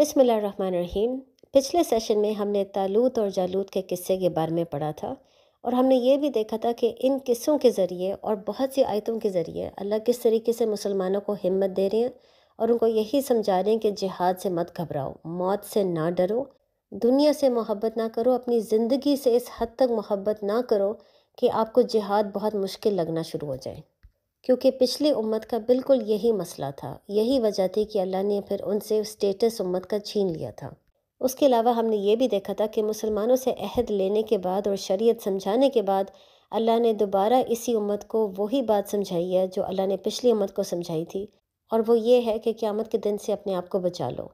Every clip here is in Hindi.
रहीम पिछले सेशन में हमने तालूत और जालूत के किस्से के बारे में पढ़ा था और हमने ये भी देखा था कि इन किस्सों के ज़रिए और बहुत सी आयतों के ज़रिए अल्लाह किस तरीके से मुसलमानों को हिम्मत दे रहे हैं और उनको यही समझा रहे हैं कि जिहाद से मत घबराओ मौत से ना डरो दुनिया से मोहब्बत ना करो अपनी ज़िंदगी से इस हद तक मोहब्बत ना करो कि आपको जिहाद बहुत मुश्किल लगना शुरू हो जाए क्योंकि पिछली उम्मत का बिल्कुल यही मसला था यही वजह थी कि अल्लाह ने फिर उनसे स्टेटस उम्मत का छीन लिया था उसके अलावा हमने ये भी देखा था कि मुसलमानों से अहद लेने के बाद और शरीयत समझाने के बाद अल्लाह ने दोबारा इसी उम्मत को वही बात समझाई है जो अल्लाह ने पिछली उम्मत को समझाई थी और वो ये है कि क़्यामत के दिन से अपने आप को बचा लो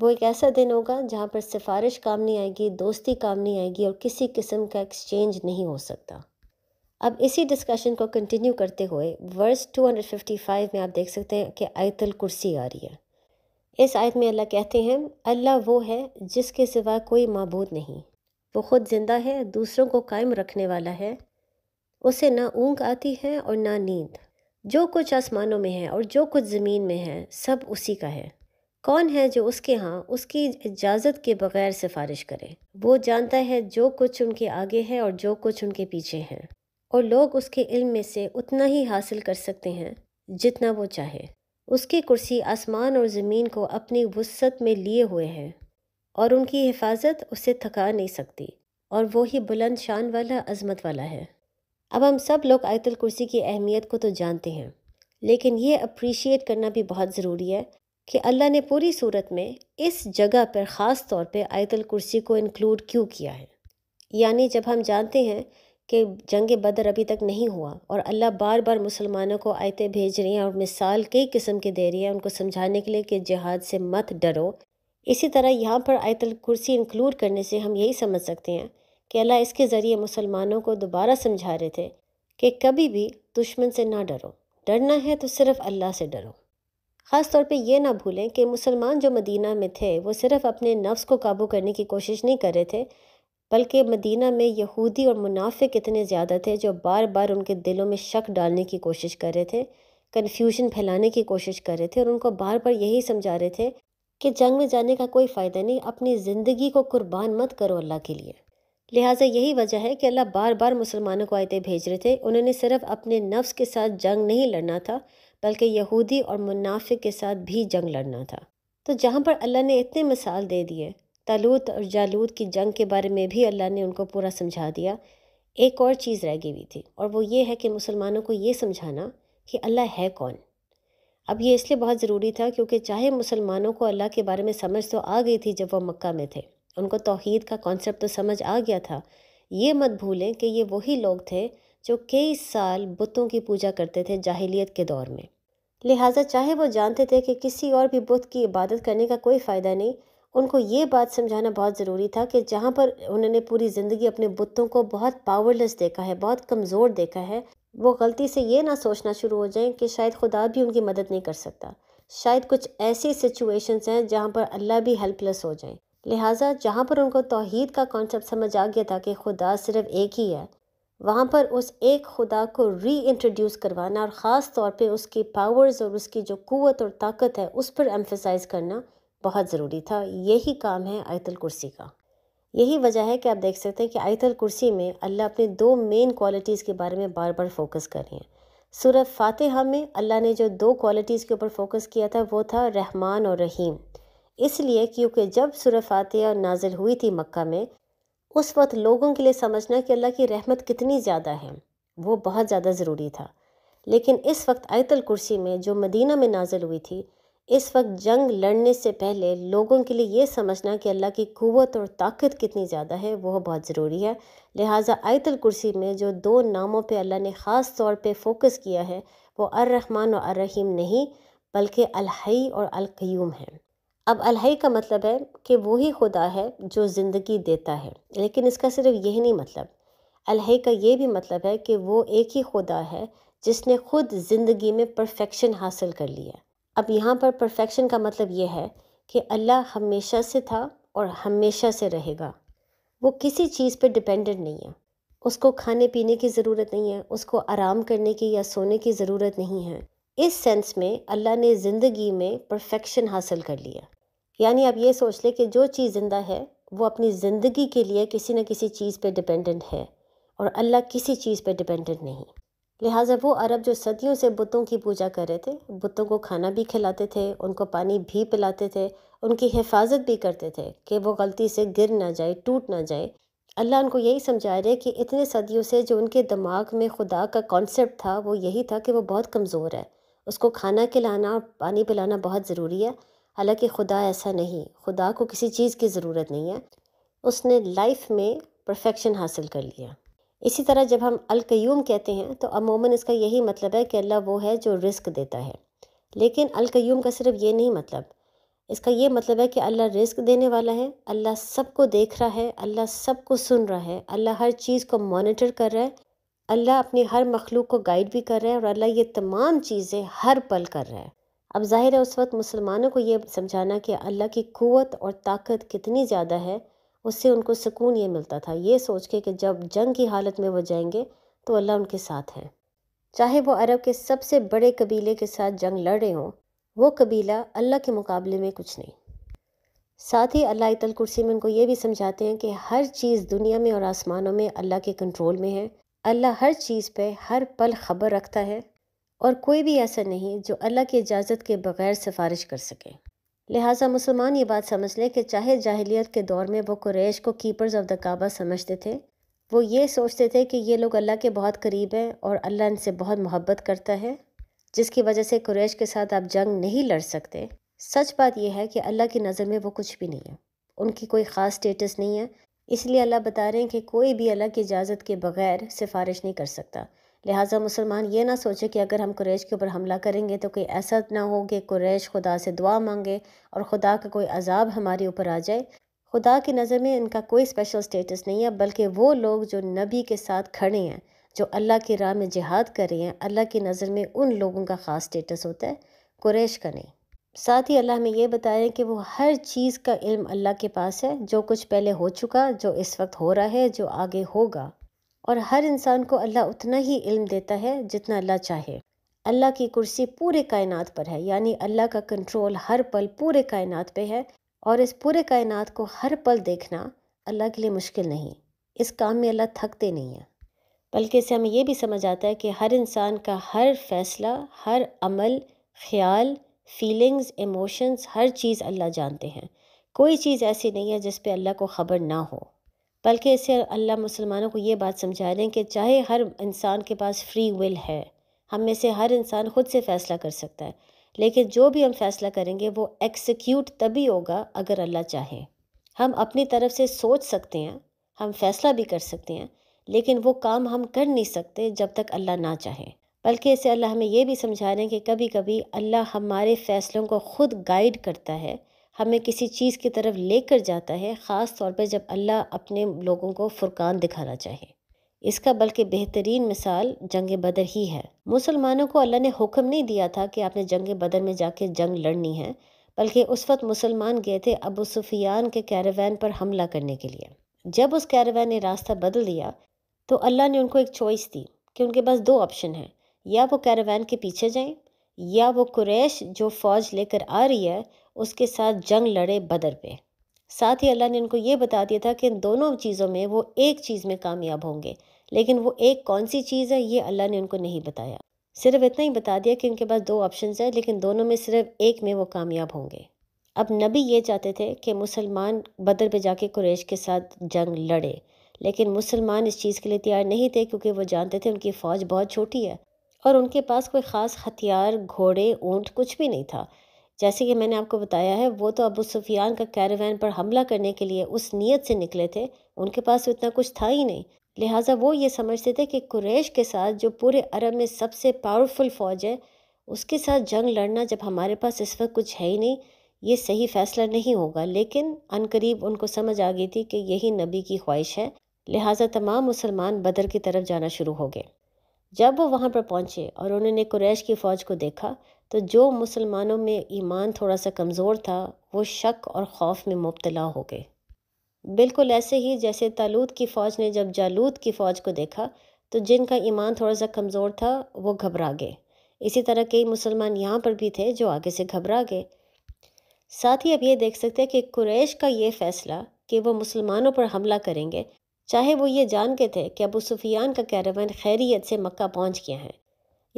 वो एक ऐसा दिन होगा जहाँ पर सिफारिश काम नहीं आएगी दोस्ती काम नहीं आएगी और किसी किस्म का एक्सचेंज नहीं हो सकता अब इसी डिस्कशन को कंटिन्यू करते हुए वर्स 255 में आप देख सकते हैं कि आयतल कुर्सी आ रही है इस आयत में अल्लाह कहते हैं अल्लाह वो है जिसके सिवा कोई मबूद नहीं वो ख़ुद ज़िंदा है दूसरों को कायम रखने वाला है उसे ना ऊँग आती है और ना नींद जो कुछ आसमानों में है और जो कुछ ज़मीन में है सब उसी का है कौन है जो उसके यहाँ उसकी इजाज़त के बग़ैर सिफारिश करे वो जानता है जो कुछ उनके आगे है और जो कुछ उनके पीछे है और लोग उसके इल्म में से उतना ही हासिल कर सकते हैं जितना वो चाहे उसकी कुर्सी आसमान और ज़मीन को अपनी वसत में लिए हुए है और उनकी हिफाजत उसे थका नहीं सकती और वो ही बुलंद शान वाला अजमत वाला है अब हम सब लोग आयतल कुर्सी की अहमियत को तो जानते हैं लेकिन ये अप्रीशिएट करना भी बहुत ज़रूरी है कि अल्लाह ने पूरी सूरत में इस जगह पर ख़ास तौर पे आयतल कुर्सी को इंक्लूड क्यों किया है यानी जब हम जानते हैं कि जंग बदर अभी तक नहीं हुआ और अल्लाह बार बार मुसलमानों को आयतें भेज रही हैं और मिसाल कई किस्म की दे रही है उनको समझाने के लिए कि जहाद से मत डरो इसी तरह यहाँ पर आयतल कुर्सी इंक्लूड करने से हम यही समझ सकते हैं कि अल्लाह इसके ज़रिए मुसलमानों को दोबारा समझा रहे थे कि कभी भी दुश्मन से ना डरो डरना है तो सिर्फ अल्लाह से डरो ख़ास तौर पर यह ना भूलें कि मुसलमान जो मदीना में थे वो सिर्फ़ अपने नफ्स को काबू करने की कोशिश नहीं कर रहे थे बल्कि मदीना में यहूदी और मुनाफिक इतने ज़्यादा थे जो बार बार उनके दिलों में शक डालने की कोशिश कर रहे थे कन्फ्यूजन फैलाने की कोशिश कर रहे थे और उनको बार बार यही समझा रहे थे कि जंग में जाने का कोई फ़ायदा नहीं अपनी ज़िंदगी को कुर्बान मत करो अल्लाह के लिए लिहाजा यही वजह है कि अल्लाह बार बार मुसलमानों को आयतें भेज रहे थे उन्होंने सिर्फ अपने नफ्स के साथ जंग नहीं लड़ना था बल्कि यहूदी और मुनाफिक के साथ भी जंग लड़ना था तो जहाँ पर अल्लाह ने इतने मिसाल दे दिए तलूत और जालूत की जंग के बारे में भी अल्लाह ने उनको पूरा समझा दिया एक और चीज़ रह गई हुई थी और वो ये है कि मुसलमानों को ये समझाना कि अल्लाह है कौन अब ये इसलिए बहुत ज़रूरी था क्योंकि चाहे मुसलमानों को अल्लाह के बारे में समझ तो आ गई थी जब वो मक्का में थे उनको तोहद का कॉन्सेप्ट तो समझ आ गया था ये मत भूलें कि ये वही लोग थे जो कई साल बुतों की पूजा करते थे जाहिलियत के दौर में लिहाजा चाहे वो जानते थे कि किसी और भी बुत की इबादत करने का कोई फ़ायदा नहीं उनको ये बात समझाना बहुत ज़रूरी था कि जहाँ पर उन्होंने पूरी ज़िंदगी अपने बुतों को बहुत पावरलेस देखा है बहुत कमज़ोर देखा है वो गलती से ये ना सोचना शुरू हो जाए कि शायद खुदा भी उनकी मदद नहीं कर सकता शायद कुछ ऐसी सिचुएशंस हैं जहाँ पर अल्लाह भी हेल्पलेस हो जाए लिहाजा जहाँ पर उनको तोहहीद का कॉन्सेप्ट समझ आ गया था कि खुदा सिर्फ एक ही है वहाँ पर उस एक खुदा को री इंट्रोड्यूस करवाना और ख़ास तौर पे उसकी पावर्स और उसकी जो क़वत और ताकत है उस पर एम्फेसाइज़ करना बहुत ज़रूरी था यही काम है आयतल कुर्सी का यही वजह है कि आप देख सकते हैं कि आयतल कुर्सी में अल्लाह अपने दो मेन क्वालिटीज़ के बारे में बार बार फोकस कर रहे हैं सूरत फातिहा में अल्लाह ने जो दो क्वालिटीज़ के ऊपर फोकस किया था वो था रहमान और रहीम इसलिए क्योंकि जब सूरत फातिहा नाजिल हुई थी मक्का में उस वक्त लोगों के लिए समझना कि अल्लाह की रहमत कितनी ज़्यादा है वो बहुत ज़्यादा ज़रूरी था लेकिन इस वक्त आयतल कुर्सी में जो मदीना में नाजिल हुई थी इस वक्त जंग लड़ने से पहले लोगों के लिए ये समझना कि अल्लाह की क़वत और ताकत कितनी ज़्यादा है वह बहुत ज़रूरी है लिहाजा आयतल कुर्सी में जो दो नामों पर अल्लाह ने ख़ास तौर पर फोकस किया है वह अर्रहमान और अर्रहीम नहीं बल्कि अलहई और अलकयूम है अब अलहई का मतलब है कि वही खुदा है जो ज़िंदगी देता है लेकिन इसका सिर्फ यही नहीं मतलब अलहई का ये भी मतलब है कि वो एक ही खुदा है जिसने खुद ज़िंदगी में परफेक्शन हासिल कर लिया अब यहाँ पर परफेक्शन का मतलब ये है कि अल्लाह हमेशा से था और हमेशा से रहेगा वो किसी चीज़ पर डिपेंडेंट नहीं है उसको खाने पीने की ज़रूरत नहीं है उसको आराम करने की या सोने की ज़रूरत नहीं है इस सेंस में अल्लाह ने ज़िंदगी में परफेक्शन हासिल कर लिया यानी आप ये सोच लें कि जो चीज़ ज़िंदा है वो अपनी ज़िंदगी के लिए किसी न किसी चीज़ पर डिपेंडेंट है और अल्लाह किसी चीज़ पर डिपेंडेंट नहीं लिहाजा वो अरब जो सदियों से बुतों की पूजा कर रहे थे बुतों को खाना भी खिलाते थे उनको पानी भी पिलाते थे उनकी हिफाजत भी करते थे कि वो गलती से गिर ना जाए टूट ना जाए अल्लाह उनको यही समझा रहे कि इतने सदियों से जो उनके दिमाग में खुदा का कॉन्सेप्ट था वो यही था कि वो बहुत कमज़ोर है उसको खाना खिलाना पानी पिलाना बहुत ज़रूरी है हालांकि खुदा ऐसा नहीं खुदा को किसी चीज़ की ज़रूरत नहीं है उसने लाइफ में परफेक्शन हासिल कर लिया इसी तरह जब हम अलकयूम कहते हैं तो अमूमन इसका यही मतलब है कि अल्लाह वो है जो रिस्क देता है लेकिन अलकयूम का सिर्फ ये नहीं मतलब इसका ये मतलब है कि अल्लाह रिस्क देने वाला है अल्लाह सबको देख रहा है अल्लाह सबको सुन रहा है अल्लाह हर चीज़ को मॉनिटर कर रहा है अल्लाह अपनी हर मखलूक को गाइड भी कर रहा है और अल्लाह ये तमाम चीज़ें हर पल कर रहा है अब जाहिर है उस वक्त मुसलमानों को ये समझाना कि अल्लाह की क़वत और ताकत कितनी ज़्यादा है उससे उनको सुकून ये मिलता था ये सोच के कि जब जंग की हालत में वो जाएंगे तो अल्लाह उनके साथ है चाहे वो अरब के सबसे बड़े कबीले के साथ जंग लड़ रहे हों वो कबीला अल्लाह के मुकाबले में कुछ नहीं साथ ही अल्लाह तल कुर्सी में उनको ये भी समझाते हैं कि हर चीज़ दुनिया में और आसमानों में अल्लाह के कंट्रोल में है अल्लाह हर चीज़ पर हर पल खबर रखता है और कोई भी ऐसा नहीं जो अल्लाह की इजाज़त के बग़ैर सिफारिश कर सके लिहाजा मुसलमान ये बात समझ लें कि चाहे जाहिलियत के दौर में वो कुरैश को कीपर्स ऑफ द काबा समझते थे वो ये सोचते थे कि ये लोग अल्लाह के बहुत करीब हैं और अल्लाह इनसे बहुत मोहब्बत करता है जिसकी वजह से कुरैश के साथ आप जंग नहीं लड़ सकते सच बात यह है कि अल्लाह की नज़र में वो कुछ भी नहीं है उनकी कोई ख़ास स्टेटस नहीं है इसलिए अल्लाह बता रहे हैं कि कोई भी अल्लाह की इजाज़त के बगैर सिफारिश नहीं कर सकता लिहाजा मुसलमान ये ना सोचे कि अगर हम कुरैश के ऊपर हमला करेंगे तो कोई ऐसा ना हो कि कुरैश खुदा से दुआ मांगे और खुदा का कोई अजाब हमारे ऊपर आ जाए खुदा की नज़र में इनका कोई स्पेशल स्टेटस नहीं है बल्कि वो लोग जो नबी के साथ खड़े हैं जो अल्लाह की राह में जिहाद कर रहे हैं अल्लाह की नज़र में उन लोगों का ख़ास स्टेटस होता है कुरैश का नहीं साथ ही अल्लाह हमें ये बताया कि वो हर चीज़ का इल्म अल्लाह के पास है जो कुछ पहले हो चुका जो इस वक्त हो रहा है जो आगे होगा और हर इंसान को अल्लाह उतना ही इल्म देता है जितना अल्लाह चाहे अल्लाह की कुर्सी पूरे कायनात पर है यानी अल्लाह का कंट्रोल हर पल पूरे कायनात पे है और इस पूरे कायनात को हर पल देखना अल्लाह के लिए मुश्किल नहीं इस काम में अल्लाह थकते नहीं हैं बल्कि इससे हमें यह भी समझ आता है कि हर इंसान का हर फैसला हर अमल ख्याल फीलिंग्स इमोशंस हर चीज़ अल्लाह जानते हैं कोई चीज़ ऐसी नहीं है जिस पर अल्लाह को ख़बर ना हो बल्कि इससे अल्लाह मुसलमानों को ये बात समझा रहे हैं कि चाहे हर इंसान के पास फ्री विल है हम में से हर इंसान ख़ुद से फ़ैसला कर सकता है लेकिन जो भी हम फैसला करेंगे वो एक्सिक्यूट तभी होगा अगर अल्लाह चाहे हम अपनी तरफ से सोच सकते हैं हम फैसला भी कर सकते हैं लेकिन वो काम हम कर नहीं सकते जब तक अल्लाह ना चाहे बल्कि इससे अल्लाह हमें यह भी समझा रहे हैं कि कभी कभी अल्लाह हमारे फ़ैसलों को ख़ुद गाइड करता है हमें किसी चीज़ की तरफ लेकर जाता है ख़ास तौर पर जब अल्लाह अपने लोगों को फुरकान दिखाना चाहे इसका बल्कि बेहतरीन मिसाल जंग बदर ही है मुसलमानों को अल्लाह ने हुक्म नहीं दिया था कि आपने जंग बदर में जाके जंग लड़नी है बल्कि उस वक्त मुसलमान गए थे अबू सुफियान के कैरवान पर हमला करने के लिए जब उस कैरवान ने रास्ता बदल दिया तो अल्लाह ने उनको एक चॉइस दी कि उनके पास दो ऑप्शन हैं या वो कैरवान के पीछे जाएँ या वो कुरैश जो फ़ौज लेकर आ रही है उसके साथ जंग लड़े बदर पे साथ ही अल्लाह ने उनको ये बता दिया था कि इन दोनों चीज़ों में वो एक चीज़ में कामयाब होंगे लेकिन वो एक कौन सी चीज़ है ये अल्लाह ने उनको नहीं बताया सिर्फ इतना ही बता दिया कि उनके पास दो ऑप्शन हैं लेकिन दोनों में सिर्फ एक में वो कामयाब होंगे अब नबी ये चाहते थे कि मुसलमान बदर पे जाके कुरेश के साथ जंग लड़े लेकिन मुसलमान इस चीज़ के लिए तैयार नहीं थे क्योंकि वो जानते थे उनकी फ़ौज बहुत छोटी है और उनके पास कोई ख़ास हथियार घोड़े ऊँट कुछ भी नहीं था जैसे कि मैंने आपको बताया है वो तो अबू सुफियान का कैरवान पर हमला करने के लिए उस नीयत से निकले थे उनके पास इतना कुछ था ही नहीं लिहाजा वो ये समझते थे कि कुरैश के साथ जो पूरे अरब में सबसे पावरफुल फ़ौज है उसके साथ जंग लड़ना जब हमारे पास इस वक्त कुछ है ही नहीं ये सही फ़ैसला नहीं होगा लेकिन अनकरीब उनको समझ आ गई थी कि यही नबी की ख्वाहिश है लिहाजा तमाम मुसलमान बदर की तरफ जाना शुरू हो गए जब वो वहाँ पर पहुँचे और उन्होंने कुरैश की फ़ौज को देखा तो जो मुसलमानों में ईमान थोड़ा सा कमज़ोर था वो शक और खौफ में मुबतला हो गए बिल्कुल ऐसे ही जैसे तालूद की फ़ौज ने जब जालूद की फ़ौज को देखा तो जिनका ईमान थोड़ा सा कमज़ोर था वो घबरा गए इसी तरह कई मुसलमान यहाँ पर भी थे जो आगे से घबरा गए साथ ही अब ये देख सकते हैं कि कुरैश का ये फ़ैसला कि वो मुसलमानों पर हमला करेंगे चाहे वो ये जान के थे कि अबू सुफियान का कैरवान खैरियत से मक्का पहुँच गया है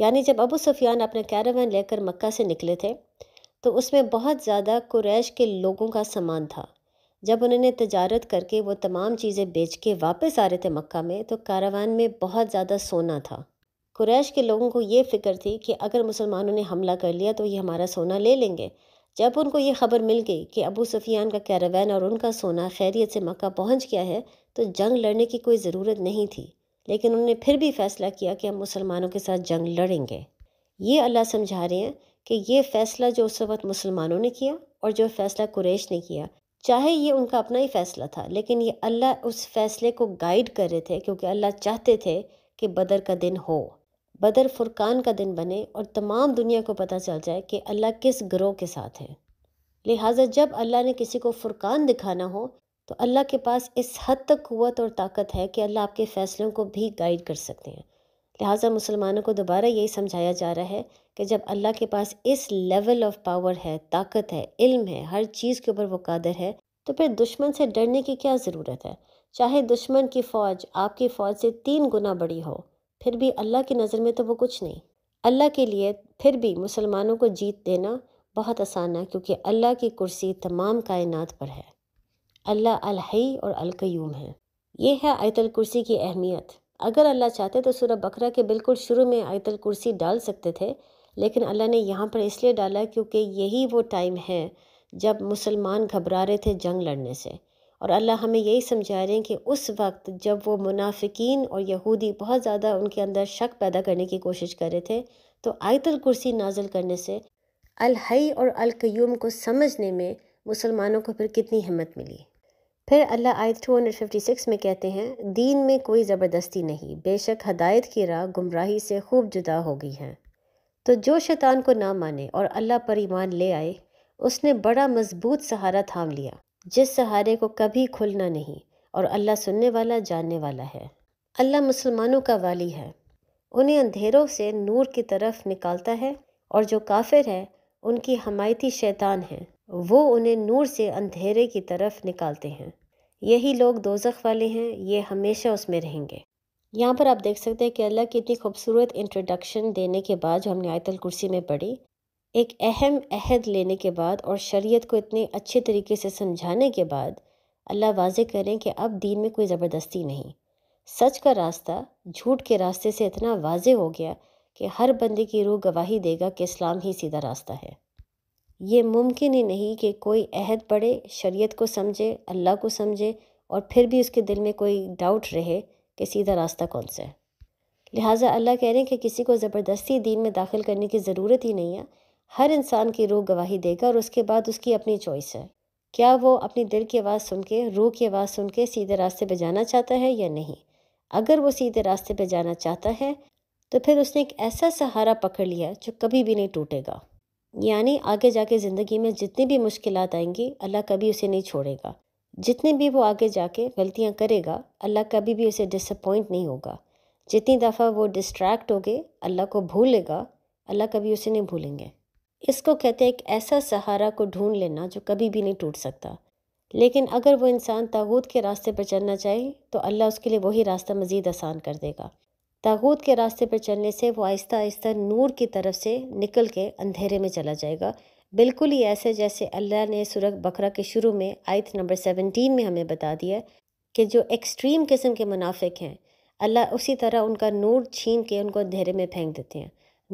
यानी जब अबू सुफियान अपना कैरावान लेकर मक्का से निकले थे तो उसमें बहुत ज़्यादा कुरैश के लोगों का सामान था जब उन्होंने तजारत करके वो तमाम चीज़ें बेच के वापस आ रहे थे मक्का में तो कारावान में बहुत ज़्यादा सोना था कुरैश के लोगों को ये फ़िक्र थी कि अगर मुसलमानों ने हमला कर लिया तो ये हमारा सोना ले लेंगे जब उनको ये खबर मिल गई कि अबू सुफियान का कैरावान और उनका सोना खैरियत से मक्का पहुँच गया है तो जंग लड़ने की कोई ज़रूरत नहीं थी लेकिन उन्होंने फिर भी फ़ैसला किया कि हम मुसलमानों के साथ जंग लड़ेंगे ये अल्लाह समझा रहे हैं कि ये फ़ैसला जो उस वक्त मुसलमानों ने किया और जो फ़ैसला कुरेश ने किया चाहे ये उनका अपना ही फ़ैसला था लेकिन ये अल्लाह उस फ़ैसले को गाइड कर रहे थे क्योंकि अल्लाह चाहते थे कि बदर का दिन हो बदर फुरकान का दिन बने और तमाम दुनिया को पता चल जाए कि अल्लाह किस ग्रोह के साथ है लिहाजा जब अल्लाह ने किसी को फुरकान दिखाना हो तो अल्लाह के पास इस हद तक कुत और ताकत है कि अल्लाह आपके फ़ैसलों को भी गाइड कर सकते हैं लिहाजा मुसलमानों को दोबारा यही समझाया जा रहा है कि जब अल्लाह के पास इस लेवल ऑफ पावर है ताकत है इल्म है हर चीज़ के ऊपर वो कादर है तो फिर दुश्मन से डरने की क्या ज़रूरत है चाहे दुश्मन की फ़ौज आपकी फ़ौज से तीन गुना बड़ी हो फिर भी अल्लाह की नज़र में तो वो कुछ नहीं अल्लाह के लिए फिर भी मुसलमानों को जीत देना बहुत आसान है क्योंकि अल्लाह की कुर्सी तमाम कायनात पर है अल्लाह अलहई और अलकयूम है ये है आयतल कुर्सी की अहमियत अगर अल्लाह चाहते तो सूरह बकरा के बिल्कुल शुरू में आयतल कुर्सी डाल सकते थे लेकिन अल्लाह ने यहाँ पर इसलिए डाला क्योंकि यही वो टाइम है जब मुसलमान घबरा रहे थे जंग लड़ने से और अल्लाह हमें यही समझा रहे हैं कि उस वक्त जब वो मुनाफिकीन और यहूदी बहुत ज़्यादा उनके अंदर शक पैदा करने की कोशिश कर रहे थे तो आयतल कुर्सी नाजल करने से अलहई और अलकयूम को समझने में मुसलमानों को फिर कितनी हिम्मत मिली फिर अल्लाह आयत 256 में कहते हैं दीन में कोई ज़बरदस्ती नहीं बेशक हदायत की राह गुमराही से खूब जुदा हो गई है तो जो शैतान को ना माने और अल्लाह पर ईमान ले आए उसने बड़ा मजबूत सहारा थाम लिया जिस सहारे को कभी खुलना नहीं और अल्लाह सुनने वाला जानने वाला है अल्लाह मुसलमानों का वाली है उन्हें अंधेरों से नूर की तरफ निकालता है और जो काफिर है उनकी हमायती शैतान है वो उन्हें नूर से अंधेरे की तरफ निकालते हैं यही लोग दोजख वाले हैं ये हमेशा उसमें रहेंगे यहाँ पर आप देख सकते हैं कि अल्लाह की इतनी खूबसूरत इंट्रोडक्शन देने के बाद जो हमने आयतल कुर्सी में पढ़ी एक अहम अहद लेने के बाद और शरीयत को इतने अच्छे तरीके से समझाने के बाद अल्लाह वाज करें कि अब दीन में कोई ज़बरदस्ती नहीं सच का रास्ता झूठ के रास्ते से इतना वाज हो गया कि हर बंदे की रूह गवाही देगा कि इस्लाम ही सीधा रास्ता है ये मुमकिन ही नहीं कि कोई अहद पढ़े शरीयत को समझे अल्लाह को समझे और फिर भी उसके दिल में कोई डाउट रहे कि सीधा रास्ता कौन सा है लिहाजा अल्लाह कह रहे हैं कि किसी को ज़बरदस्ती दीन में दाखिल करने की ज़रूरत ही नहीं है हर इंसान की रूह गवाही देगा और उसके बाद उसकी अपनी चॉइस है क्या वो अपनी दिल की आवाज़ सुन के रूह की आवाज़ सुन के सीधे रास्ते पर जाना चाहता है या नहीं अगर वो सीधे रास्ते पर जाना चाहता है तो फिर उसने एक ऐसा सहारा पकड़ लिया जो कभी भी नहीं टूटेगा यानी आगे जाके ज़िंदगी में जितनी भी मुश्किल आएंगी अल्लाह कभी उसे नहीं छोड़ेगा जितने भी वो आगे जाके गलतियाँ करेगा अल्लाह कभी भी उसे डिसअपॉइंट नहीं होगा जितनी दफ़ा वो डिस्ट्रैक्ट हो गए अल्लाह को भूलेगा अल्लाह कभी उसे नहीं भूलेंगे इसको कहते हैं एक ऐसा सहारा को ढूंढ लेना जो कभी भी नहीं टूट सकता लेकिन अगर वो इंसान ताबूत के रास्ते पर चलना चाहे तो अल्लाह उसके लिए वही रास्ता मज़ीद आसान कर देगा तागूत के रास्ते पर चलने से वो आहिस्ता आहिस्ता नूर की तरफ से निकल के अंधेरे में चला जाएगा बिल्कुल ही ऐसे जैसे अल्लाह ने सुरख बकरा के शुरू में आयत नंबर सेवनटीन में हमें बता दिया कि जो एक्सट्रीम किस्म के मुनाफिक हैं अल्लाह उसी तरह उनका नूर छीन के उनको अंधेरे में फेंक देते हैं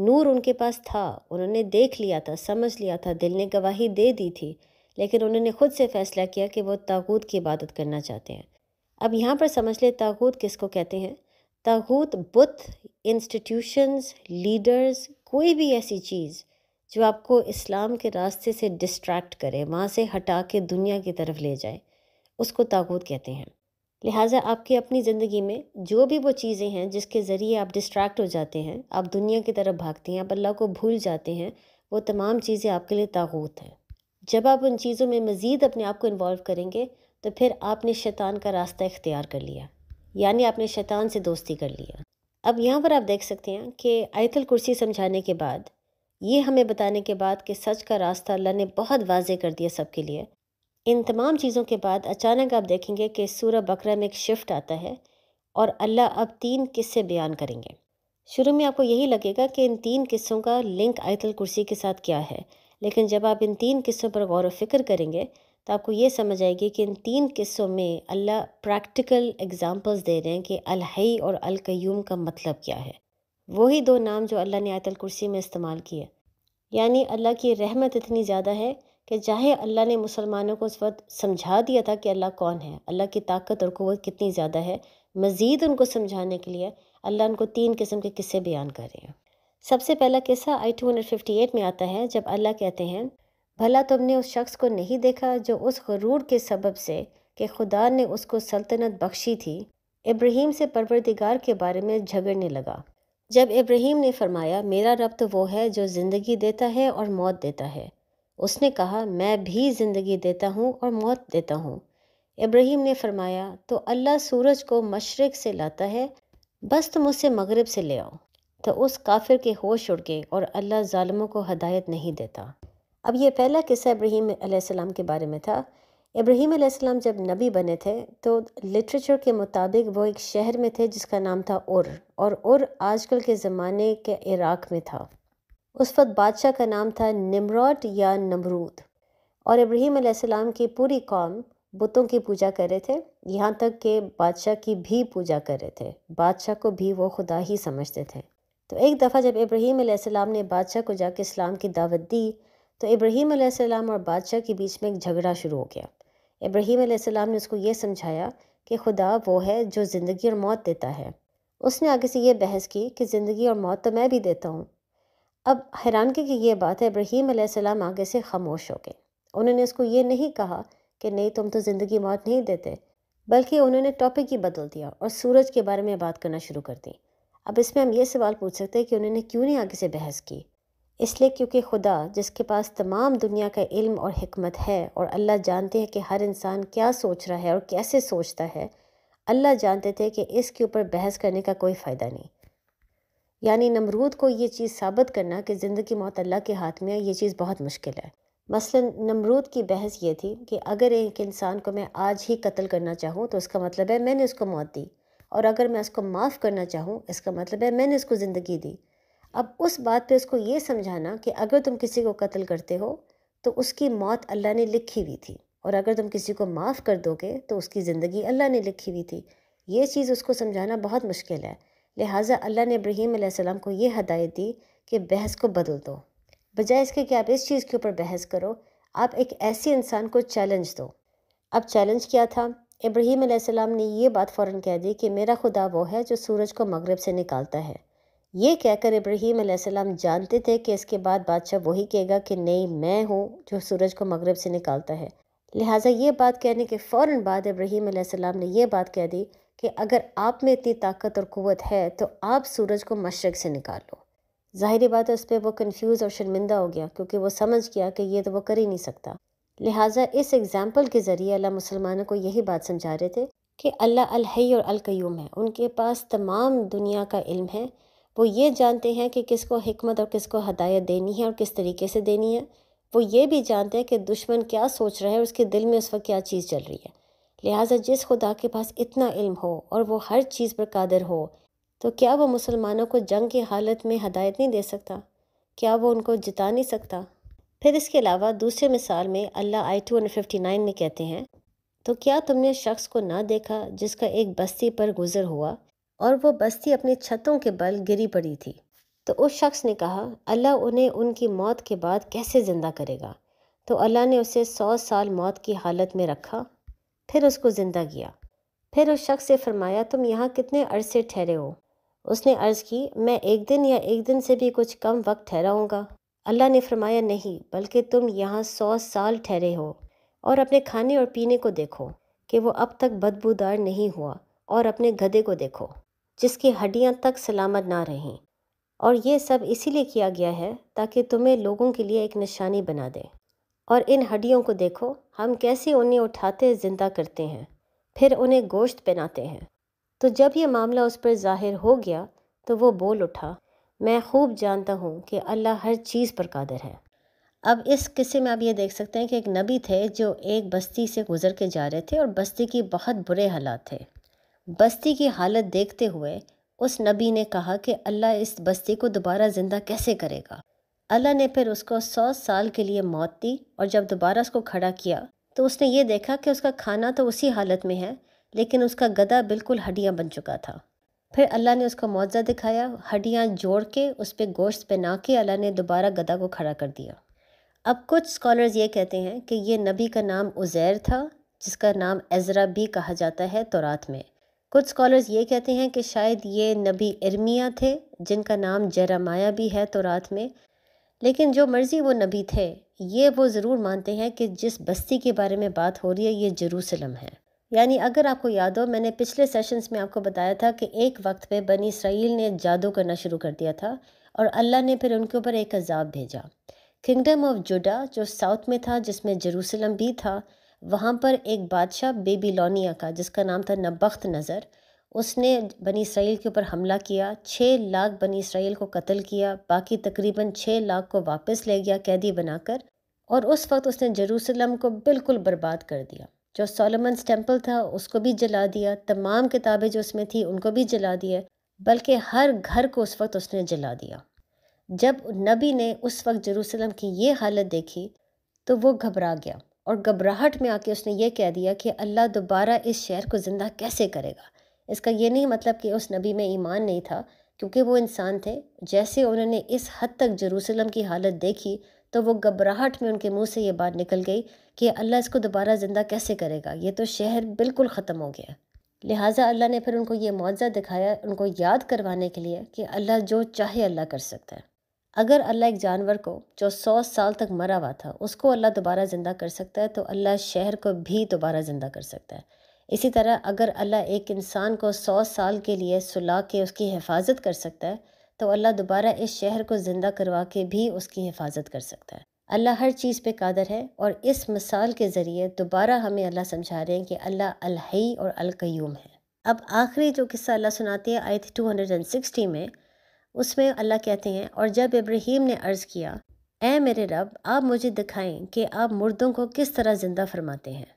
नूर उनके पास था उन्होंने देख लिया था समझ लिया था दिल ने गवाही दे दी थी लेकिन उन्होंने खुद से फ़ैसला किया कि वो तागूत की इबादत करना चाहते हैं अब यहाँ पर समझ ले तागूत किसको कहते हैं ताहूत बुत इंस्टीट्यूशंस लीडर्स कोई भी ऐसी चीज़ जो आपको इस्लाम के रास्ते से डिस्ट्रैक्ट करे वहाँ से हटा के दुनिया की तरफ ले जाए उसको ताबूत कहते हैं लिहाजा आपकी अपनी ज़िंदगी में जो भी वो चीज़ें हैं जिसके ज़रिए आप डिस्ट्रैक्ट हो जाते हैं आप दुनिया की तरफ भागते हैं आप अल्लाह को भूल जाते हैं वो तमाम चीज़ें आपके लिए तागूत हैं जब आप उन चीज़ों में मज़ीद अपने आप को इन्वॉल्व करेंगे तो फिर आपने शैतान का रास्ता इख्तियार कर लिया यानी आपने शैतान से दोस्ती कर लिया अब यहाँ पर आप देख सकते हैं कि आयतल कुर्सी समझाने के बाद ये हमें बताने के बाद कि सच का रास्ता अल्लाह ने बहुत वाजे कर दिया सबके लिए इन तमाम चीज़ों के बाद अचानक आप देखेंगे कि सूरह बकरा में एक शिफ्ट आता है और अल्लाह अब तीन किस्से बयान करेंगे शुरू में आपको यही लगेगा कि इन तीन किस्सों का लिंक आयतल कुर्सी के साथ क्या है लेकिन जब आप इन तीन किस्सों पर गौर व फिक्र करेंगे तो आपको ये समझ आएगी कि इन तीन किस्सों में अल्लाह प्रैक्टिकल एग्ज़ाम्पल्स दे रहे हैं कि अलहई और अलकयूम का मतलब क्या है वही दो नाम जो अल्लाह ने आयतल कुर्सी में इस्तेमाल किए यानी अल्लाह की रहमत इतनी ज़्यादा है कि चाहे अल्लाह ने मुसलमानों को उस वक्त समझा दिया था कि अल्लाह कौन है अल्लाह की ताकत और कुत कितनी ज़्यादा है मज़ीद उनको समझाने के लिए अल्लाह उनको तीन किस्म के किस्से बयान कर रहे हैं सबसे पहला किस्सा आई टू हंड्रेड फिफ्टी एट में आता है जब अल्लाह कहते हैं भला तुमने उस शख्स को नहीं देखा जो उस गरूर के सबब से कि खुदा ने उसको सल्तनत बख्शी थी इब्राहिम से परवरदिगार के बारे में झगड़ने लगा जब इब्राहिम ने फरमाया मेरा रब तो वो है जो ज़िंदगी देता है और मौत देता है उसने कहा मैं भी ज़िंदगी देता हूँ और मौत देता हूँ इब्राहिम ने फरमाया तो अल्लाह सूरज को मशरक़ से लाता है बस तुम उसे मगरब से ले आओ तो उस काफिर के होश उड़ गए और अल्लाह ालमों को हदायत नहीं देता अब ये पहला किस्सा इब्राहिम आसमाम के बारे में था इब्राहीम आसमाम जब नबी बने थे तो लिटरेचर के मुताबिक वो एक शहर में थे जिसका नाम था उर और उर आजकल के ज़माने के इराक में था उस वक्त बादशाह का नाम था निमरॉड या नमरूद और इब्राहिम आसमाम की पूरी कौम बुतों की पूजा कर रहे थे यहाँ तक कि बादशाह की भी पूजा कर रहे थे बादशाह को भी वो खुदा ही समझते थे तो एक दफ़ा जब इब्राहीम आसमाम ने बादशाह को जाके इस्लाम की दावत दी तो इब्राहीम आसमाम और बादशाह के बीच में एक झगड़ा शुरू हो गया इब्राहीम आसमाम ने उसको ये समझाया कि खुदा वो है जो ज़िंदगी और मौत देता है उसने आगे से ये बहस की कि ज़िंदगी और मौत तो मैं भी देता हूँ अब हैरान की ये बात है इब्राहीम आसमाम आगे से खामोश हो गए उन्होंने उसको ये नहीं कहा कि नहीं तुम तो ज़िंदगी मौत नहीं देते बल्कि उन्होंने टॉपिक ही बदल दिया और सूरज के बारे में बात करना शुरू कर दी अब इसमें हम ये सवाल पूछ सकते हैं कि उन्होंने क्यों नहीं आगे से बहस की इसलिए क्योंकि खुदा जिसके पास तमाम दुनिया का इल्म और हमत है और अल्लाह जानते हैं कि हर इंसान क्या सोच रहा है और कैसे सोचता है अल्लाह जानते थे कि इसके ऊपर बहस करने का कोई फ़ायदा नहीं यानी नमरूद को ये चीज़ साबित करना कि ज़िंदगी मौत अल्लाह के हाथ में है ये चीज़ बहुत मुश्किल है मसलन नमरूद की बहस ये थी कि अगर एक इंसान को मैं आज ही कत्ल करना चाहूँ तो इसका मतलब है मैंने उसको मौत दी और अगर मैं उसको माफ़ करना चाहूँ इसका मतलब है मैंने उसको ज़िंदगी दी अब उस बात पे उसको ये समझाना कि अगर तुम किसी को कत्ल करते हो तो उसकी मौत अल्लाह ने लिखी हुई थी और अगर तुम किसी को माफ़ कर दोगे तो उसकी ज़िंदगी अल्लाह ने लिखी हुई थी ये चीज़ उसको समझाना बहुत मुश्किल है लिहाजा अल्लाह ने इब्राहीम को ये हदायत दी कि बहस को बदल दो बजाय इसके कि आप इस चीज़ के ऊपर बहस करो आप एक ऐसे इंसान को चैलेंज दो अब चैलेंज क्या था इब्राहीम ने ये बात फ़ौर कह दी कि मेरा खुदा वो है जो सूरज को मगरब से निकालता है ये कहकर इब्राहीम अलैहिस्सलाम जानते थे कि इसके बाद बादशाह वही कहेगा कि नहीं मैं हूँ जो सूरज को मगरब से निकालता है लिहाजा ये बात कहने के फ़ौर बाद इब्राहीम अलैहिस्सलाम ने यह बात कह दी कि अगर आप में इतनी ताकत और क़वत है तो आप सूरज को मशरक़ से निकालो ज़ाहिर बात है उस पर वो कन्फ्यूज़ और शर्मिंदा हो गया क्योंकि वह समझ गया कि ये तो वह कर ही नहीं सकता लिहाजा इस एग्ज़ाम्पल के ज़रिए अल्लाह मुसलमानों को यही बात समझा रहे थे कि अल्लाह अलहई और अलकयूम है उनके पास तमाम दुनिया का इल्म है वो ये जानते हैं कि किसको हमत और किसको हदायत देनी है और किस तरीके से देनी है वो ये भी जानते हैं कि दुश्मन क्या सोच रहा है और उसके दिल में उस वक्त क्या चीज़ चल रही है लिहाजा जिस खुदा के पास इतना इल्म हो और वो हर चीज़ पर कादर हो तो क्या वो मुसलमानों को जंग की हालत में हदायत नहीं दे सकता क्या वो उनको जिता नहीं सकता फिर इसके अलावा दूसरे मिसाल में अल्लाह आई टू फिफ्टी नाइन में कहते हैं तो क्या तुमने शख्स को ना देखा जिसका एक बस्ती पर गुज़र हुआ और वो बस्ती अपनी छतों के बल गिरी पड़ी थी तो उस शख्स ने कहा अल्लाह उन्हें उनकी मौत के बाद कैसे ज़िंदा करेगा तो अल्लाह ने उसे सौ साल मौत की हालत में रखा फिर उसको ज़िंदा किया फिर उस शख्स से फरमाया तुम यहाँ कितने अरसे ठहरे हो उसने अर्ज़ की मैं एक दिन या एक दिन से भी कुछ कम वक्त ठहराऊँगा अल्लाह ने फरमाया नहीं बल्कि तुम यहाँ सौ साल ठहरे हो और अपने खाने और पीने को देखो कि वो अब तक बदबूदार नहीं हुआ और अपने गधे को देखो जिसकी हड्डियां तक सलामत ना रहें और ये सब इसीलिए किया गया है ताकि तुम्हें लोगों के लिए एक निशानी बना दे और इन हड्डियों को देखो हम कैसे उन्हें उठाते ज़िंदा करते हैं फिर उन्हें गोश्त पहनाते हैं तो जब यह मामला उस पर जाहिर हो गया तो वो बोल उठा मैं खूब जानता हूँ कि अल्लाह हर चीज़ पर कादर है अब इस किस्से में आप ये देख सकते हैं कि एक नबी थे जो एक बस्ती से गुज़र के जा रहे थे और बस्ती की बहुत बुरे हालात थे बस्ती की हालत देखते हुए उस नबी ने कहा कि अल्लाह इस बस्ती को दोबारा ज़िंदा कैसे करेगा अल्लाह ने फिर उसको सौ साल के लिए मौत दी और जब दोबारा उसको खड़ा किया तो उसने ये देखा कि उसका खाना तो उसी हालत में है लेकिन उसका गदा बिल्कुल हड्डियाँ बन चुका था फिर अल्लाह ने उसको मुआवजा दिखाया हड्डियाँ जोड़ के उस पर गोश्त पहना के अल्लाह ने दोबारा गदा को खड़ा कर दिया अब कुछ स्कॉलर्स ये कहते हैं कि ये नबी का नाम उज़ैर था जिसका नाम एजरा भी कहा जाता है तोरात में कुछ स्कॉलर्स ये कहते हैं कि शायद ये नबी इर्मिया थे जिनका नाम जरामाया भी है तो रात में लेकिन जो मर्ज़ी वो नबी थे ये वो ज़रूर मानते हैं कि जिस बस्ती के बारे में बात हो रही है ये जरूसलम है यानी अगर आपको याद हो मैंने पिछले सेशंस में आपको बताया था कि एक वक्त पे बनी इसराइल ने जादू करना शुरू कर दिया था और अल्लाह ने फिर उनके ऊपर एक अजाब भेजा किंगडम ऑफ जुडा जो साउथ में था जिसमें जरूसलम भी था वहाँ पर एक बादशाह बेबीलोनिया का जिसका नाम था नबख्त नज़र उसने बनी इसराइल के ऊपर हमला किया छः लाख बनी इसराइल को कत्ल किया बाकी तकरीबन छः लाख को वापस ले गया कैदी बनाकर और उस वक्त उसने जरूसलम को बिल्कुल बर्बाद कर दिया जो सोलमन्स टेम्पल था उसको भी जला दिया तमाम किताबें जो उसमें थी उनको भी जला दिया बल्कि हर घर को उस वक्त उसने जला दिया जब नबी ने उस वक्त जरूसलम की ये हालत देखी तो वो घबरा गया और घबराहट में आके उसने ये कह दिया कि अल्लाह दोबारा इस शहर को ज़िंदा कैसे करेगा इसका ये नहीं मतलब कि उस नबी में ईमान नहीं था क्योंकि वो इंसान थे जैसे उन्होंने इस हद तक जरूसलम की हालत देखी तो वो घबराहट में उनके मुंह से ये बात निकल गई कि अल्लाह इसको दोबारा ज़िंदा कैसे करेगा ये तो शहर बिल्कुल ख़त्म हो गया लिहाजा अल्लाह ने फिर उनको ये मुआवजा दिखाया उनको याद करवाने के लिए कि अल्लाह जो चाहे अल्लाह कर सकता है अगर अल्लाह एक जानवर को जो सौ साल तक मरा हुआ था उसको अल्लाह दोबारा ज़िंदा कर सकता है तो अल्लाह शहर को भी दोबारा ज़िंदा कर सकता है इसी तरह अगर अल्लाह एक इंसान को सौ साल के लिए सुला के उसकी हिफाजत कर सकता है तो अल्लाह दोबारा इस शहर को ज़िंदा करवा के भी उसकी हिफाजत कर सकता है अल्लाह हर चीज़ पे कादर है और इस मिसाल के ज़रिए दोबारा हमें अल्लाह समझा रहे हैं कि अल्लाह अलहई और अलकयूम है अब आखिरी जो किस्सा अल्लाह टू हंड्रेड आयत 260 में उसमें अल्लाह कहते हैं और जब इब्राहिम ने अर्ज़ किया ए मेरे रब आप मुझे दिखाएं कि आप मुर्दों को किस तरह ज़िंदा फरमाते हैं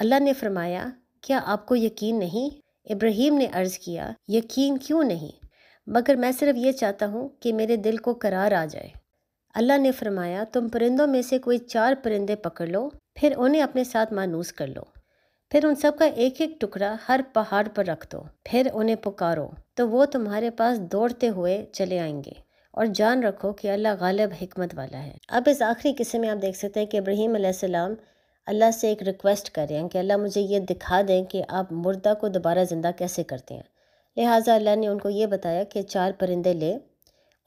अल्लाह ने फरमाया क्या आपको यकीन नहीं इब्राहिम ने अर्ज़ किया यकीन क्यों नहीं मगर मैं सिर्फ ये चाहता हूँ कि मेरे दिल को करार आ जाए अल्लाह ने फरमाया तुम परिंदों में से कोई चार परिंदे पकड़ लो फिर उन्हें अपने साथ मानूस कर लो फिर उन सब का एक एक टुकड़ा हर पहाड़ पर रख दो फिर उन्हें पुकारो तो वो तुम्हारे पास दौड़ते हुए चले आएंगे और जान रखो कि अल्लाह गालिब हमत वाला है अब इस आखिरी किस्से में आप देख सकते हैं कि इब्राहिम आसमाम अल्लाह से एक रिक्वेस्ट कर रहे हैं कि अल्लाह मुझे ये दिखा दें कि आप मुर्दा को दोबारा ज़िंदा कैसे करते हैं लिहाजा अल्लाह ने उनको ये बताया कि चार परिंदे ले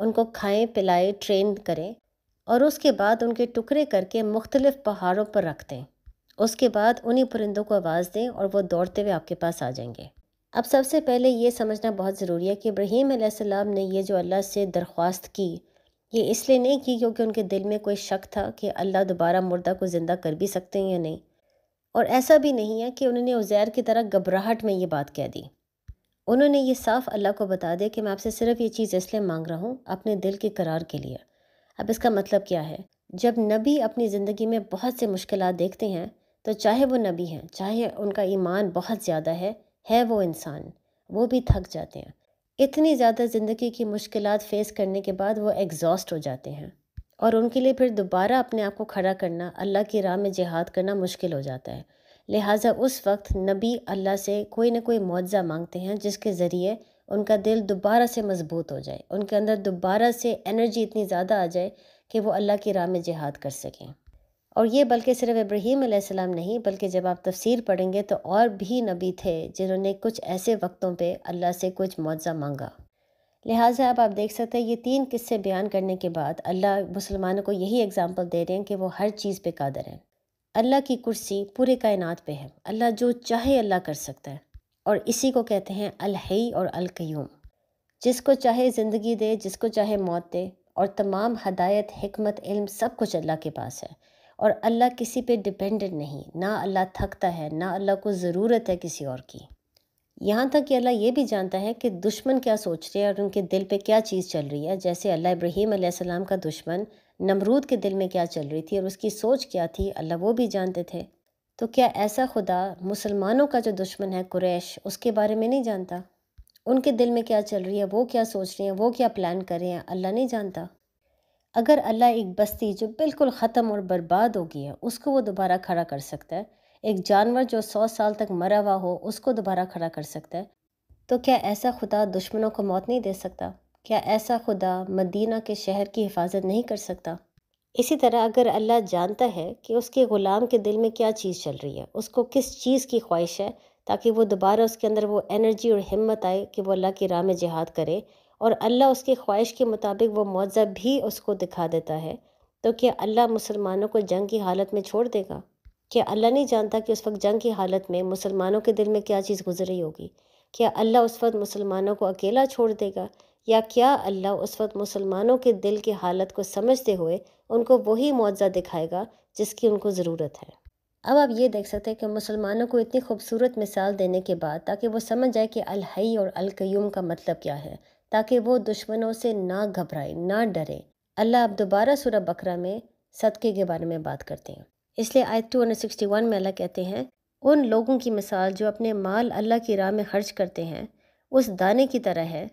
उनको खाएं पिलाएं ट्रेन करें और उसके बाद उनके टुकड़े करके मुख्तलिफ़ पहाड़ों पर रख दें उसके बाद उन्हीं परिंदों को आवाज़ दें और वो दौड़ते हुए आपके पास आ जाएंगे अब सबसे पहले ये समझना बहुत ज़रूरी है कि इब्राहिम आसमाम ने ये जो अल्लाह से दरख्वास्त की ये इसलिए नहीं की क्योंकि उनके दिल में कोई शक था कि अल्लाह दोबारा मुर्दा को ज़िंदा कर भी सकते हैं या नहीं और ऐसा भी नहीं है कि उन्होंने उज़ैर की तरह घबराहट में ये बात कह दी उन्होंने ये साफ अल्लाह को बता दिया कि मैं आपसे सिर्फ ये चीज़ इसलिए मांग रहा हूँ अपने दिल के करार के लिए अब इसका मतलब क्या है जब नबी अपनी ज़िंदगी में बहुत से मुश्किल देखते हैं तो चाहे वो नबी हैं चाहे उनका ईमान बहुत ज़्यादा है है वो इंसान वो भी थक जाते हैं इतनी ज़्यादा ज़िंदगी की मुश्किल फ़ेस करने के बाद वो एग्जॉस्ट हो जाते हैं और उनके लिए फिर दोबारा अपने आप को खड़ा करना अल्लाह की राह में जिहाद करना मुश्किल हो जाता है लिहाजा उस वक्त नबी अल्लाह से कोई ना कोई मुआवजा मांगते हैं जिसके ज़रिए उनका दिल दोबारा से मजबूत हो जाए उनके अंदर दोबारा से एनर्जी इतनी ज़्यादा आ जाए कि वो अल्लाह की राह में जिहाद कर सकें और ये बल्कि सिर्फ इब्राहीम अलैहिस्सलाम नहीं बल्कि जब आप तफसीर पढ़ेंगे तो और भी नबी थे जिन्होंने कुछ ऐसे वक्तों पे अल्लाह से कुछ मुआवजा मांगा लिहाजा अब आप देख सकते हैं ये तीन किस्से बयान करने के बाद अल्लाह मुसलमानों को यही एग्ज़ाम्पल दे रहे हैं कि वो हर चीज़ पर कादर है अल्लाह की कुर्सी पूरे कायनात पर है अल्लाह जो चाहे अल्लाह कर सकता है और इसी को कहते हैं अलहई और अलकयूम जिसको चाहे ज़िंदगी दे जिसको चाहे मौत दे और तमाम हदायत हमत इल्म सब कुछ अल्लाह के पास है और अल्लाह किसी पे डिपेंडेंट नहीं ना अल्लाह थकता है ना अल्लाह को ज़रूरत है किसी और की यहाँ तक कि अल्लाह ये भी जानता है कि दुश्मन क्या सोच रहे हैं और उनके दिल पे क्या चीज़ चल रही है जैसे अल्लाह इब्राहीम आसमाम का दुश्मन नमरूद के दिल में क्या चल रही थी और उसकी सोच क्या थी अल्लाह वो भी जानते थे तो क्या ऐसा खुदा मुसलमानों का जो दुश्मन है कुरैश उसके बारे में नहीं जानता उनके दिल में क्या चल रही है वो क्या सोच रहे हैं वो क्या प्लान कर रहे हैं अल्लाह नहीं जानता अगर अल्लाह एक बस्ती जो बिल्कुल ख़त्म और बर्बाद हो गई है उसको वो दोबारा खड़ा कर सकता है एक जानवर जो सौ साल तक मरा हुआ हो उसको दोबारा खड़ा कर सकता है तो क्या ऐसा खुदा दुश्मनों को मौत नहीं दे सकता क्या ऐसा खुदा मदीना के शहर की हिफाजत नहीं कर सकता इसी तरह अगर अल्लाह जानता है कि उसके ग़ुलाम के दिल में क्या चीज़ चल रही है उसको किस चीज़ की ख्वाहिश है ताकि वो दोबारा उसके अंदर वो एनर्जी और हिम्मत आए कि वो अल्लाह की राह में जिहाद करे और अल्लाह उसकी ख्वाहिश के मुताबिक वो मुआवजा भी उसको दिखा देता है तो क्या अल्लाह मुसलमानों को जंग की हालत में छोड़ देगा क्या अल्लाह नहीं जानता कि उस वक्त जंग की हालत में मुसलमानों के दिल में क्या चीज़ गुजर रही होगी क्या अल्लाह उस वक्त मुसलमानों को अकेला छोड़ देगा या क्या अल्लाह उस वक्त मुसलमानों के दिल की हालत को समझते हुए उनको वही मुआवजा दिखाएगा जिसकी उनको ज़रूरत है अब आप ये देख सकते हैं कि मुसलमानों को इतनी खूबसूरत मिसाल देने के बाद ताकि वो समझ जाए कि अलहई और अलकयूम का मतलब क्या है ताकि वो दुश्मनों से ना घबराए ना डरे अल्लाह अब दोबारा सूरह बकरा में सदक़े के बारे में बात करते हैं इसलिए आयत टू हंड्रेड सिक्सटी वन में अल्लाह कहते हैं उन लोगों की मिसाल जो अपने माल अल्लाह की राह में खर्च करते हैं उस दाने की तरह है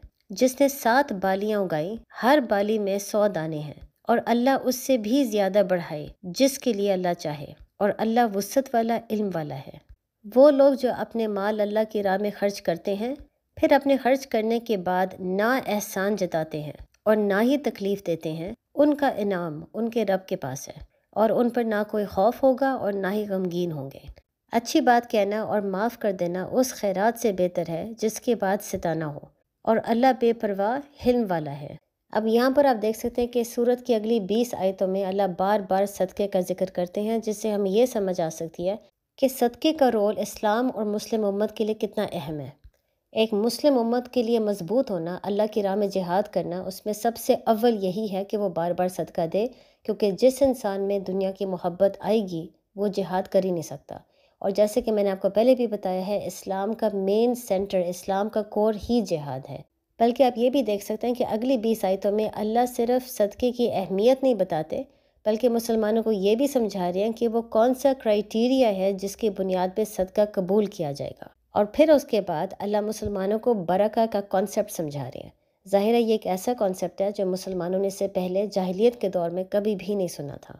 जिसने सात बालियाँ उगाई हर बाली में सौ दाने हैं और अल्लाह उससे भी ज़्यादा बढ़ाए जिसके लिए अल्लाह चाहे और अल्लाह वसत वाला इल्म वाला है वो लोग जो अपने माल अल्लाह की राह में खर्च करते हैं फिर अपने खर्च करने के बाद ना एहसान जताते हैं और ना ही तकलीफ़ देते हैं उनका इनाम उनके रब के पास है और उन पर ना कोई खौफ होगा और ना ही गमगीन होंगे अच्छी बात कहना और माफ़ कर देना उस खैरात से बेहतर है जिसके बाद सिताना हो और अल्लाह बेपरवाह हिल वाला है अब यहाँ पर आप देख सकते हैं कि सूरत की अगली बीस आयतों में अल्लाह बार बार सदक़े का जिक्र करते हैं जिससे हम ये समझ आ सकती है कि सदक़े का रोल इस्लाम और मुस्लिम उम्मत के लिए कितना अहम है एक मुस्लिम उम्मत के लिए मजबूत होना अल्लाह की राह में जिहाद करना उसमें सबसे अव्वल यही है कि वो बार बार सदका दे क्योंकि जिस इंसान में दुनिया की मोहब्बत आएगी वो जिहाद कर ही नहीं सकता और जैसे कि मैंने आपको पहले भी बताया है इस्लाम का मेन सेंटर इस्लाम का कोर ही जिहाद है बल्कि आप ये भी देख सकते हैं कि अगली बीस आयतों में अल्लाह सिर्फ सदक़े की अहमियत नहीं बताते बल्कि मुसलमानों को ये भी समझा रहे हैं कि वो कौन सा क्राइटेरिया है जिसकी बुनियाद पर सदका कबूल किया जाएगा और फिर उसके बाद अल्लाह मुसलमानों को बरका का कॉन्सेप्ट समझा रहे हैं ज़ाहिर है ये एक ऐसा कॉन्सेप्ट है जो मुसलमानों ने इससे पहले जाहिलियत के दौर में कभी भी नहीं सुना था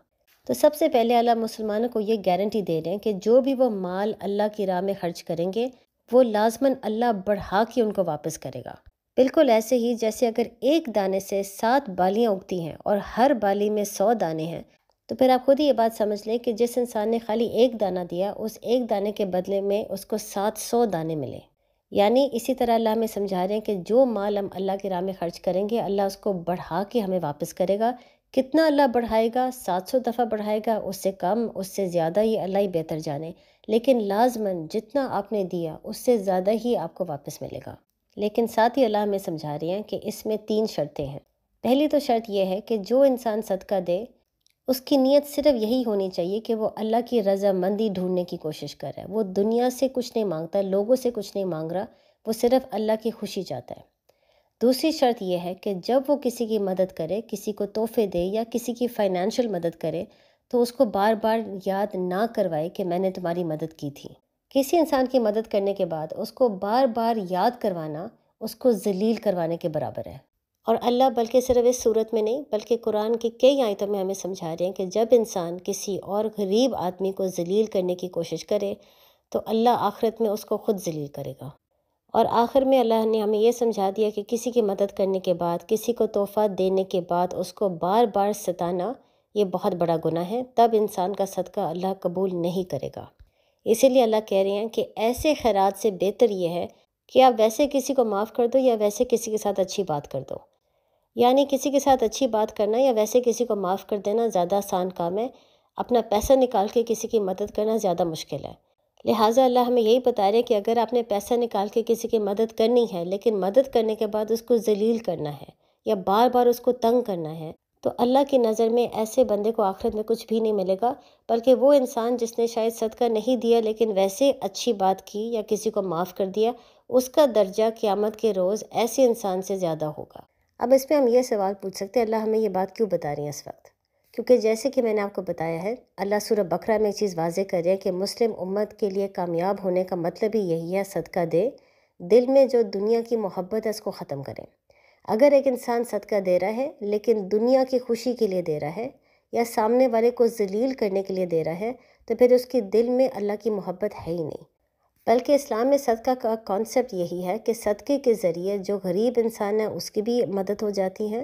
तो सबसे पहले अल्लाह मुसलमानों को ये गारंटी दे रहे हैं कि जो भी वो माल अल्लाह की राह में खर्च करेंगे वो लाजमन अल्लाह बढ़ा के उनको वापस करेगा बिल्कुल ऐसे ही जैसे अगर एक दाने से सात बालियाँ उगती हैं और हर बाली में सौ दाने हैं तो फिर आप खुद ही ये बात समझ लें कि जिस इंसान ने खाली एक दाना दिया उस एक दाने के बदले में उसको सात सौ दाने मिले यानी इसी तरह अल्लाह में समझा रहे हैं कि जो माल हम अल्लाह के राह में खर्च करेंगे अल्लाह उसको बढ़ा के हमें वापस करेगा कितना अल्लाह बढ़ाएगा सात सौ दफ़ा बढ़ाएगा उससे कम उससे ज़्यादा ये अल्लाह ही बेहतर जाने लेकिन लाजमन जितना आपने दिया उससे ज़्यादा ही आपको वापस मिलेगा लेकिन साथ ही अल्लाह हमें समझा रहे हैं कि इसमें तीन शर्तें हैं पहली तो शर्त यह है कि जो इंसान सदका दे उसकी नीयत सिर्फ यही होनी चाहिए कि वो अल्लाह की रजामंदी ढूंढने की कोशिश कर रहा है वो दुनिया से कुछ नहीं मांगता लोगों से कुछ नहीं मांग रहा वो सिर्फ अल्लाह की खुशी चाहता है दूसरी शर्त यह है कि जब वो किसी की मदद करे किसी को तोहफे दे या किसी की फ़ाइनेंशियल मदद करे तो उसको बार बार याद ना करवाए कि मैंने तुम्हारी मदद की थी किसी इंसान की मदद करने के बाद उसको बार बार याद करवाना उसको जलील करवाने के बराबर है और अल्लाह बल्कि सिर्फ इस सूरत में नहीं बल्कि कुरान की कई आयतों में हमें समझा रहे हैं कि जब इंसान किसी और गरीब आदमी को जलील करने की कोशिश करे तो अल्लाह आखिरत में उसको ख़ुद जलील करेगा और आखिर में अल्लाह ने हमें यह समझा दिया कि किसी की मदद करने के बाद किसी को तोहफ़ा देने के बाद उसको बार बार सताना ये बहुत बड़ा गुना है तब इंसान का सदका अल्लाह कबूल नहीं करेगा इसीलिए अल्लाह कह रहे हैं कि ऐसे खैरात से बेहतर ये है कि आप वैसे किसी को माफ़ कर दो या वैसे किसी के साथ अच्छी बात कर दो यानी किसी के साथ अच्छी बात करना या वैसे किसी को माफ़ कर देना ज़्यादा आसान काम है अपना पैसा निकाल के किसी की मदद करना ज़्यादा मुश्किल है लिहाजा अल्लाह हमें यही बता रहे हैं कि अगर आपने पैसा निकाल के किसी की मदद करनी है लेकिन मदद करने के बाद उसको जलील करना है या बार बार उसको तंग करना है तो अल्लाह की नज़र में ऐसे बंदे को आखिरत में कुछ भी नहीं मिलेगा बल्कि वो इंसान जिसने शायद सदका नहीं दिया लेकिन वैसे अच्छी बात की या किसी को माफ़ कर दिया उसका दर्जा क़्यामत के रोज़ ऐसे इंसान से ज़्यादा होगा अब इस पर हम ये सवाल पूछ सकते हैं अल्लाह हमें ये बात क्यों बता रही हैं इस वक्त क्योंकि जैसे कि मैंने आपको बताया है अल्लाह सूरह बकरा में एक चीज़ वाजे कर रहे हैं कि मुस्लिम उम्मत के लिए कामयाब होने का मतलब ही यही है सदका दे दिल में जो दुनिया की मोहब्बत है उसको ख़त्म करें अगर एक इंसान सदका दे रहा है लेकिन दुनिया की खुशी के लिए दे रहा है या सामने वाले को जलील करने के लिए दे रहा है तो फिर उसके दिल में अल्लाह की मोहब्बत है ही नहीं बल्कि इस्लाम में सदका का कॉन्सेप्ट यही है कि सदक़े के ज़रिए जो गरीब इंसान है उसकी भी मदद हो जाती है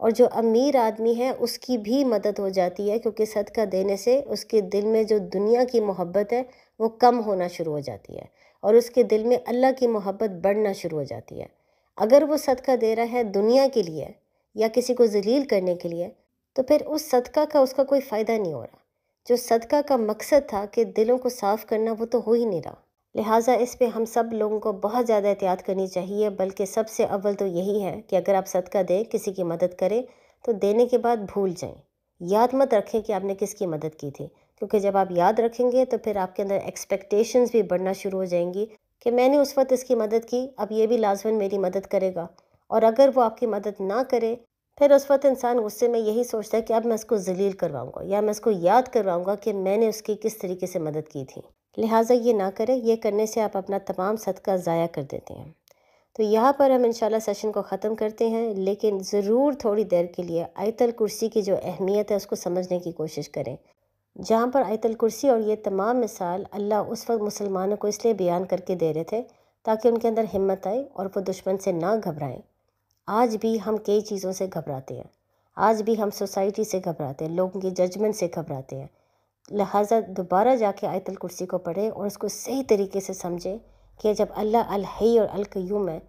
और जो अमीर आदमी है उसकी भी मदद हो जाती है क्योंकि सदका देने से उसके दिल में जो दुनिया की मोहब्बत है वो कम होना शुरू हो जाती है और उसके दिल में अल्लाह की मोहब्बत बढ़ना शुरू हो जाती है अगर वो सदका दे रहा है दुनिया के लिए या किसी को जलील करने के लिए तो फिर उस सदका का उसका कोई फ़ायदा नहीं हो रहा जो सदका का मकसद था कि दिलों को साफ़ करना वो तो हो ही नहीं रहा लिहाजा इस पे हम सब लोगों को बहुत ज़्यादा एहतियात करनी चाहिए बल्कि सबसे अव्वल तो यही है कि अगर आप सदका दें किसी की मदद करें तो देने के बाद भूल जाएं याद मत रखें कि आपने किसकी मदद की थी क्योंकि जब आप याद रखेंगे तो फिर आपके अंदर एक्सपेक्टेशंस भी बढ़ना शुरू हो जाएंगी कि मैंने उस वक्त इसकी मदद की अब ये भी लाजमन मेरी मदद करेगा और अगर वो आपकी मदद ना करे फिर उस वक्त इंसान गुस्से में यही सोचता है कि अब मैं इसको जलील करवाऊँगा या मैं इसको याद करवाऊँगा कि मैंने उसकी किस तरीके से मदद की थी लिहाजा ये ना करें यह करने से आप अपना तमाम सदका ज़ाया कर देते हैं तो यहाँ पर हम इंशाल्लाह सेशन को ख़त्म करते हैं लेकिन ज़रूर थोड़ी देर के लिए आयतल कुर्सी की जो अहमियत है उसको समझने की कोशिश करें जहाँ पर आयतल कुर्सी और ये तमाम मिसाल अल्लाह उस वक्त मुसलमानों को इसलिए बयान करके दे रहे थे ताकि उनके अंदर हिम्मत आए और वो दुश्मन से ना घबराएं आज भी हम कई चीज़ों से घबराते हैं आज भी हम सोसाइटी से घबराते हैं लोगों के जजमेंट से घबराते हैं लिहाजा दोबारा जाके आयतल कुर्सी को पढ़े और उसको सही तरीके से समझे कि जब अल्लाह अलहई और अलकयूम है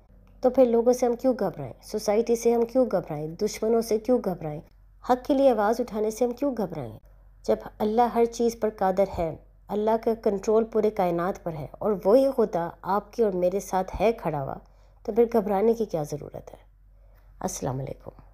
तो फिर लोगों से हम क्यों घबराएं सोसाइटी से हम क्यों घबराएं दुश्मनों से क्यों घबराएं हक के लिए आवाज़ उठाने से हम क्यों घबराएं जब अल्लाह हर चीज़ पर कादर है अल्लाह का कंट्रोल पूरे कायनात पर है और वही खुदा आपके और मेरे साथ है खड़ा हुआ तो फिर घबराने की क्या ज़रूरत है अस्सलाम वालेकुम